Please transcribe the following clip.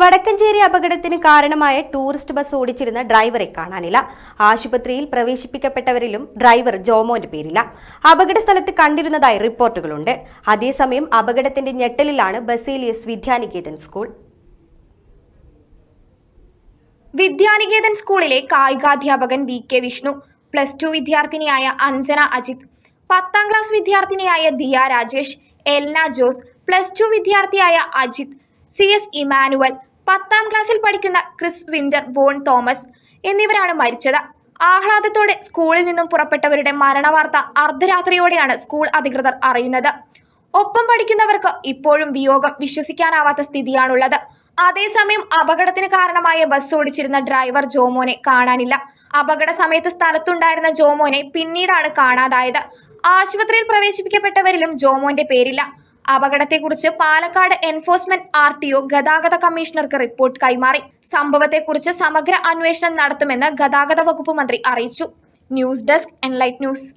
വടക്കഞ്ചേരി അപകടത്തിന് കാരണമായ tourist bus ഓടിച്ചിരുന്ന ഡ്രൈവറെ കാണാനില്ല ആശുപത്രിയിൽ പ്രവേശിപ്പിക്കപ്പെട്ടവരിലും ഡ്രൈവർ ജോമോന്റെ പേരില്ല അപകട സ്ഥലത്ത് കണ്ടിരുന്നതായി റിപ്പോർട്ടുകളുണ്ട് അതേസമയം അപകടത്തിന്റെ ഞെട്ടലിലാണ് ബസേലിയസ് വിദ്യാനികേതൻ സ്കൂൾ വിദ്യാനികേതൻ സ്കൂളിലെ കായികാധ്യാപകൻ വി കെ വിഷ്ണു പ്ലസ് ടു വിദ്യാർത്ഥിനിയായ അഞ്ജന അജിത് പത്താം ക്ലാസ് വിദ്യാർത്ഥിനിയായ ദിയ രാജേഷ് എൽന ജോസ് പ്ലസ് ടു വിദ്യാർത്ഥിയായ അജിത് സി എസ് ഇമാനുവൽ പത്താം ക്ലാസ്സിൽ പഠിക്കുന്ന ക്രിസ് വിന്റർ ബോൺ തോമസ് എന്നിവരാണ് മരിച്ചത് ആഹ്ലാദത്തോടെ സ്കൂളിൽ നിന്നും പുറപ്പെട്ടവരുടെ മരണവാർത്ത അർദ്ധരാത്രിയോടെയാണ് സ്കൂൾ അധികൃതർ അറിയുന്നത് ഒപ്പം പഠിക്കുന്നവർക്ക് ഇപ്പോഴും വിയോഗം വിശ്വസിക്കാനാവാത്ത സ്ഥിതിയാണുള്ളത് അതേസമയം അപകടത്തിന് കാരണമായ ബസ് ഓടിച്ചിരുന്ന ഡ്രൈവർ ജോമോനെ കാണാനില്ല അപകട സമയത്ത് സ്ഥലത്തുണ്ടായിരുന്ന ജോമോനെ പിന്നീടാണ് കാണാതായത് ആശുപത്രിയിൽ പ്രവേശിപ്പിക്കപ്പെട്ടവരിലും ജോമോന്റെ പേരില്ല അപകടത്തെക്കുറിച്ച് പാലക്കാട് എൻഫോഴ്സ്മെന്റ് ആർ ഗതാഗത കമ്മീഷണർക്ക് റിപ്പോർട്ട് കൈമാറി സംഭവത്തെക്കുറിച്ച് സമഗ്ര അന്വേഷണം നടത്തുമെന്ന് ഗതാഗത വകുപ്പ് മന്ത്രി അറിയിച്ചു ന്യൂസ് ഡെസ്ക് എൻലൈറ്റ് ന്യൂസ്